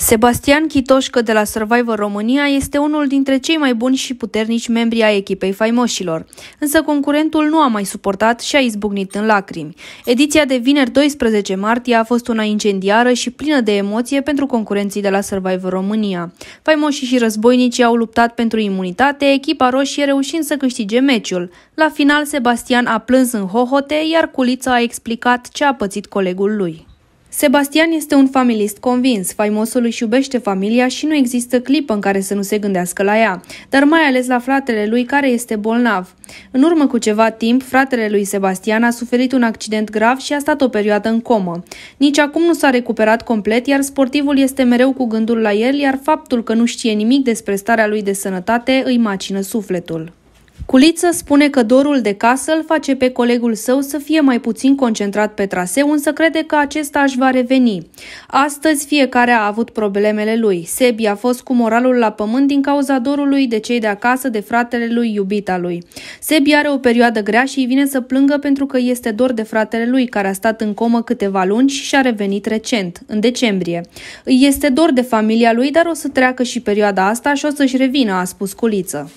Sebastian Chitoșcă de la Survivor România este unul dintre cei mai buni și puternici membri ai echipei faimoșilor, însă concurentul nu a mai suportat și a izbucnit în lacrimi. Ediția de vineri 12 martie a fost una incendiară și plină de emoție pentru concurenții de la Survivor România. Faimoșii și războinicii au luptat pentru imunitate, echipa roșie reușind să câștige meciul. La final, Sebastian a plâns în hohote, iar Culița a explicat ce a pățit colegul lui. Sebastian este un familist convins, faimosul își iubește familia și nu există clipă în care să nu se gândească la ea, dar mai ales la fratele lui care este bolnav. În urmă cu ceva timp, fratele lui Sebastian a suferit un accident grav și a stat o perioadă în comă. Nici acum nu s-a recuperat complet, iar sportivul este mereu cu gândul la el, iar faptul că nu știe nimic despre starea lui de sănătate îi macină sufletul. Culiță spune că dorul de casă îl face pe colegul său să fie mai puțin concentrat pe traseu, însă crede că acesta își va reveni. Astăzi fiecare a avut problemele lui. Sebi a fost cu moralul la pământ din cauza dorului de cei de acasă, de fratele lui, iubita lui. Sebi are o perioadă grea și îi vine să plângă pentru că este dor de fratele lui, care a stat în comă câteva luni și și-a revenit recent, în decembrie. Îi este dor de familia lui, dar o să treacă și perioada asta și o să-și revină, a spus Culiță.